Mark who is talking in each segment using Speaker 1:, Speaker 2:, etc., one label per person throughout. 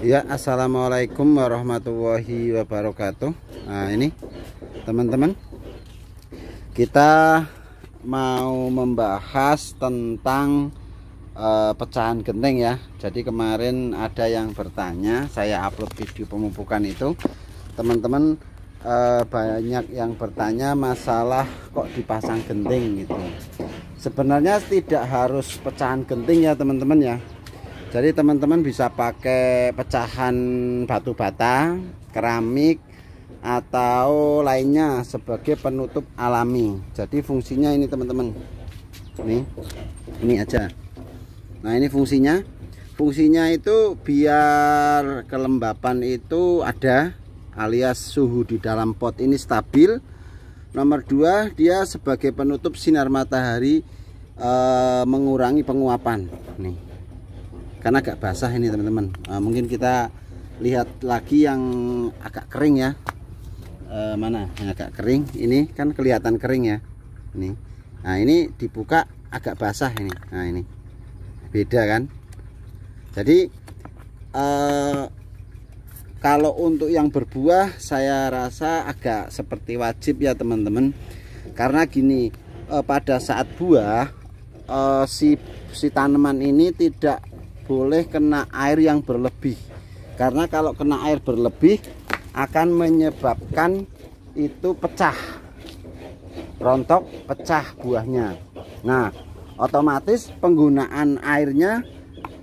Speaker 1: Ya assalamualaikum warahmatullahi wabarakatuh Nah ini teman-teman Kita mau membahas tentang uh, pecahan genting ya Jadi kemarin ada yang bertanya Saya upload video pemupukan itu Teman-teman uh, banyak yang bertanya masalah kok dipasang genting gitu Sebenarnya tidak harus pecahan genting ya teman-teman ya jadi teman-teman bisa pakai pecahan batu bata keramik atau lainnya sebagai penutup alami jadi fungsinya ini teman-teman ini ini aja nah ini fungsinya fungsinya itu biar kelembapan itu ada alias suhu di dalam pot ini stabil nomor dua dia sebagai penutup sinar matahari e, mengurangi penguapan nih karena agak basah ini teman-teman nah, mungkin kita lihat lagi yang agak kering ya e, mana yang agak kering ini kan kelihatan kering ya ini nah ini dibuka agak basah ini nah ini beda kan jadi e, kalau untuk yang berbuah saya rasa agak seperti wajib ya teman-teman karena gini e, pada saat buah e, si si tanaman ini tidak boleh kena air yang berlebih karena kalau kena air berlebih akan menyebabkan itu pecah rontok pecah buahnya nah otomatis penggunaan airnya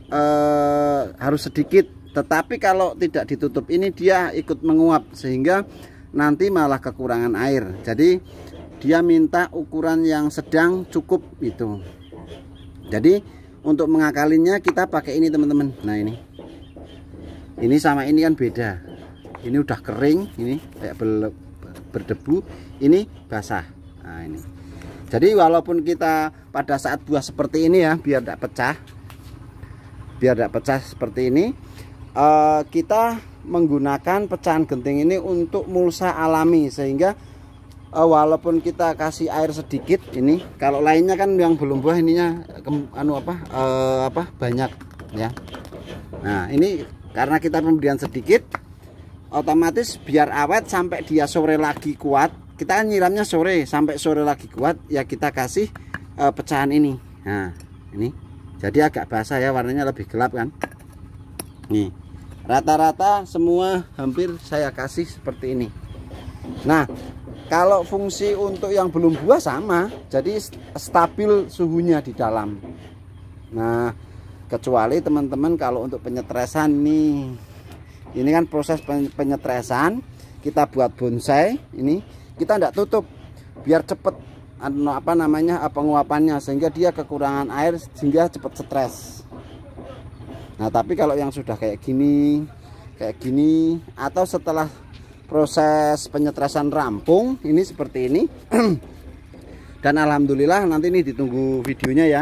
Speaker 1: eh, harus sedikit tetapi kalau tidak ditutup ini dia ikut menguap sehingga nanti malah kekurangan air jadi dia minta ukuran yang sedang cukup itu jadi untuk mengakalinya kita pakai ini teman-teman nah ini ini sama ini kan beda ini udah kering ini kayak berdebu ini basah nah ini jadi walaupun kita pada saat buah seperti ini ya biar tidak pecah biar tidak pecah seperti ini eh, kita menggunakan pecahan genting ini untuk mulsa alami sehingga uh, walaupun kita kasih air sedikit ini kalau lainnya kan yang belum buah ininya ke, anu apa uh, apa banyak ya nah ini karena kita pemberian sedikit otomatis biar awet sampai dia sore lagi kuat kita nyiramnya sore sampai sore lagi kuat ya kita kasih uh, pecahan ini nah ini jadi agak basah ya warnanya lebih gelap kan nih rata-rata semua hampir saya kasih seperti ini nah kalau fungsi untuk yang belum buah sama, jadi stabil suhunya di dalam. Nah, kecuali teman-teman kalau untuk penyetresan nih. Ini kan proses penyetresan, kita buat bonsai ini, kita tidak tutup biar cepet anu, apa namanya penguapannya sehingga dia kekurangan air sehingga cepat stres. Nah, tapi kalau yang sudah kayak gini, kayak gini atau setelah proses penyetrasan rampung ini seperti ini dan alhamdulillah nanti ini ditunggu videonya ya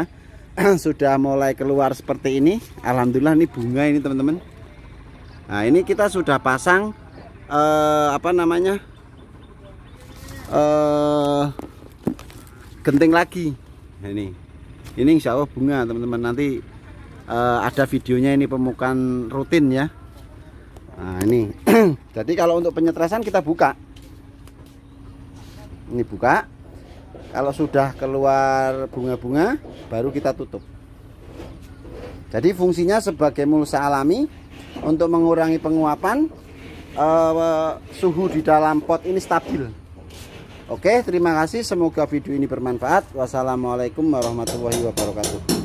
Speaker 1: sudah mulai keluar seperti ini alhamdulillah ini bunga ini teman-teman nah ini kita sudah pasang eh, apa namanya eh, genting lagi nah, ini ini insya Allah bunga teman-teman nanti eh, ada videonya ini pemukan rutin ya nah ini jadi kalau untuk penyetresan kita buka ini buka kalau sudah keluar bunga-bunga baru kita tutup jadi fungsinya sebagai mulsa alami untuk mengurangi penguapan eh, suhu di dalam pot ini stabil oke terima kasih semoga video ini bermanfaat wassalamualaikum warahmatullahi wabarakatuh